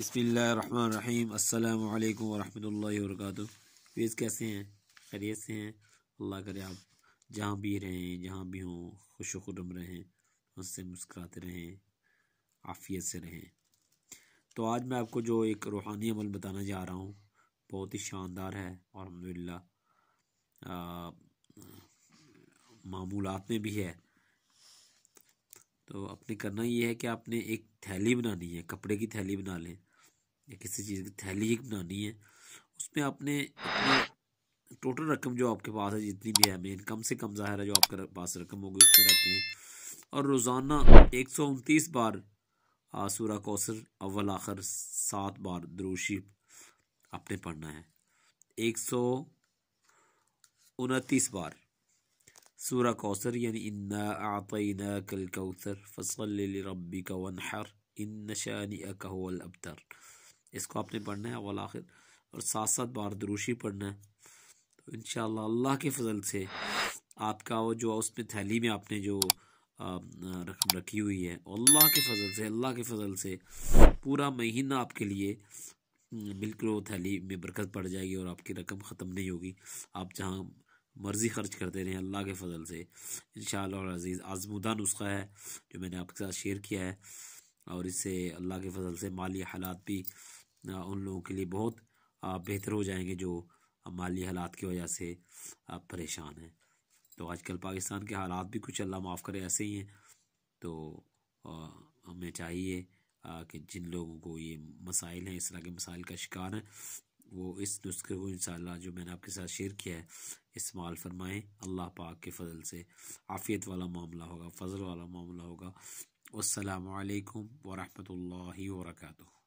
बसमिल अल्लाम वरक वर्क कैसे हैं खैरियत से हैं अल्लाह करे आप जहाँ भी रहें जहाँ भी हों खुश खुरम रहें उससे मुस्कुराते रहें आफियत से रहें तो आज मैं आपको जो एक रूहानी अमल बताना जा रहा हूँ बहुत ही शानदार है और अलहमदिल्ला मामूलत में भी है तो आपने करना ये है कि आपने एक थैली बनानी है कपड़े की थैली बना लें या किसी चीज़ की थैली बनानी है उसमें आपने टोटल रकम जो आपके पास है जितनी भी है मेन कम से कम ज़ाहिर है जो आपके पास रकम होगी उसमें रख लें और रोज़ाना एक सौ उनतीस बार सूरा कौसर अव्वल आखिर सात बार द्रोशी आपने पढ़ना है एक सौ उनतीस बार सूरा कौसर यानी इन्ना आतना कल कौसर फसल रबी का वनहर इन शानी अकहल अबतर इसको आपने पढ़ना है अवल आखिर और साथ साथ बार दरूशी पढ़ना है तो इन अल्लाह के फजल से आपका वो जो उसमें थैली में आपने जो रकम रखी हुई है अल्लाह के फजल से अल्लाह के फजल से पूरा महीना आपके लिए हम्म, बिल्कुल वो थैली में बरकत पड़ जाएगी और आपकी रकम ख़त्म नहीं होगी आप जहाँ मर्ज़ी खर्च करते रहें अल्लाह के फजल से इन शजीज़ आजमूदा नुस्खा है जो मैंने आपके साथ शेयर किया है और इससे अल्लाह के फजल से माली हालात भी उन लोगों के लिए बहुत बेहतर हो जाएंगे जो माली हालात की वजह से परेशान हैं तो आजकल पाकिस्तान के हालात भी कुछ अल्लाह माफ़ करे ऐसे ही हैं तो हमें चाहिए कि जिन लोगों को ये मसाइल हैं इस तरह के मसाइल का शिकार हैं वो इस नुस्खे को इन जो मैंने आपके साथ शेयर किया है इस्तेमाल फरमाएँ अल्लाह पाक के फजल से आफ़ियत वाला मामला होगा फजल वाला मामला होगा असलकम वरहमल वर्का